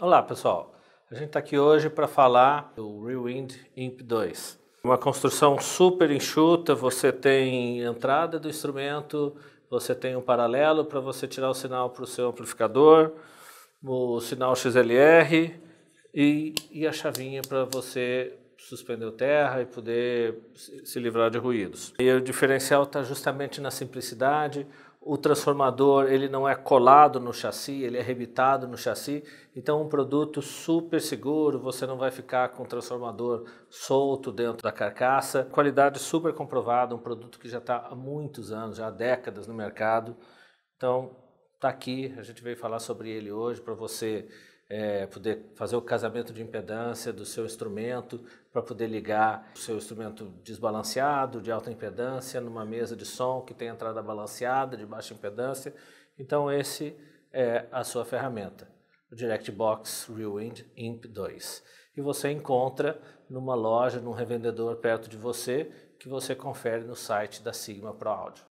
Olá pessoal, a gente está aqui hoje para falar do Rewind Imp 2. Uma construção super enxuta, você tem entrada do instrumento, você tem um paralelo para você tirar o sinal para o seu amplificador, o sinal XLR e, e a chavinha para você suspender o terra e poder se livrar de ruídos. E o diferencial está justamente na simplicidade, o transformador ele não é colado no chassi, ele é rebitado no chassi, então um produto super seguro, você não vai ficar com o transformador solto dentro da carcaça. Qualidade super comprovada, um produto que já está há muitos anos, já há décadas no mercado. Então, está aqui, a gente veio falar sobre ele hoje para você é, poder fazer o casamento de impedância do seu instrumento para poder ligar o seu instrumento desbalanceado, de alta impedância, numa mesa de som que tem entrada balanceada, de baixa impedância. Então, esse é a sua ferramenta, o Direct Box Rewind Imp 2. E você encontra numa loja, num revendedor perto de você, que você confere no site da Sigma Pro Audio.